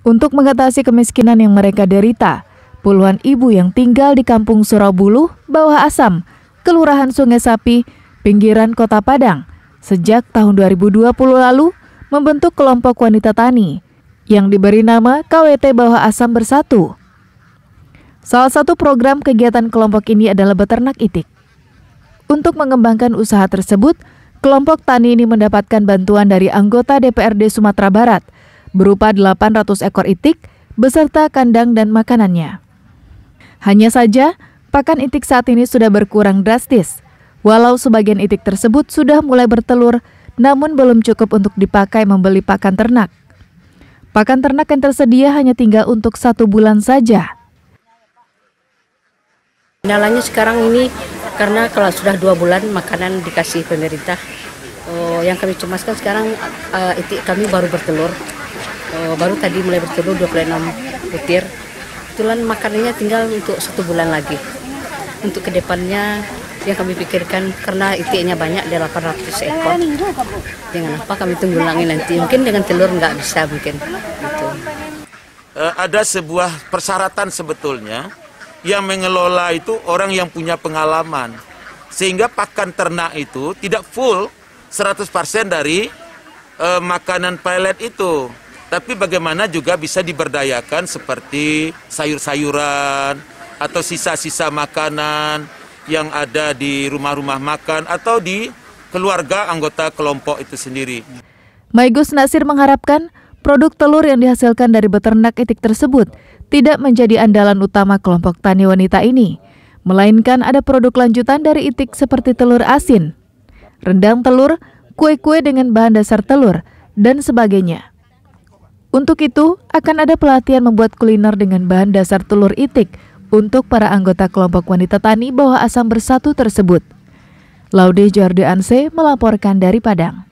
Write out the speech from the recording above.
Untuk mengatasi kemiskinan yang mereka derita, puluhan ibu yang tinggal di kampung Surabulu, Bawah Asam, Kelurahan Sungai Sapi, pinggiran Kota Padang, sejak tahun 2020 lalu membentuk kelompok wanita tani yang diberi nama KWT Bawah Asam Bersatu. Salah satu program kegiatan kelompok ini adalah beternak itik. Untuk mengembangkan usaha tersebut, kelompok tani ini mendapatkan bantuan dari anggota DPRD Sumatera Barat – berupa 800 ekor itik beserta kandang dan makanannya. Hanya saja, pakan itik saat ini sudah berkurang drastis. Walau sebagian itik tersebut sudah mulai bertelur, namun belum cukup untuk dipakai membeli pakan ternak. Pakan ternak yang tersedia hanya tinggal untuk satu bulan saja. Kendalanya sekarang ini karena kalau sudah dua bulan makanan dikasih pemerintah. Oh, yang kami cemaskan sekarang uh, itik kami baru bertelur uh, baru tadi mulai bertelur 26 butir kebetulan makanannya tinggal untuk satu bulan lagi untuk kedepannya yang kami pikirkan karena itiknya banyak ada 800 ekor dengan apa kami tunggu lagi nanti mungkin dengan telur nggak bisa mungkin gitu. Uh, ada sebuah persyaratan sebetulnya yang mengelola itu orang yang punya pengalaman sehingga pakan ternak itu tidak full 100% dari e, makanan pelet itu tapi bagaimana juga bisa diberdayakan seperti sayur-sayuran atau sisa-sisa makanan yang ada di rumah-rumah makan atau di keluarga anggota kelompok itu sendiri. Maigus Nasir mengharapkan produk telur yang dihasilkan dari beternak itik tersebut tidak menjadi andalan utama kelompok tani wanita ini, melainkan ada produk lanjutan dari itik seperti telur asin, rendang telur, kue-kue dengan bahan dasar telur, dan sebagainya. Untuk itu, akan ada pelatihan membuat kuliner dengan bahan dasar telur itik untuk para anggota kelompok wanita tani bawah asam bersatu tersebut. Laude Jordi Anse melaporkan dari Padang.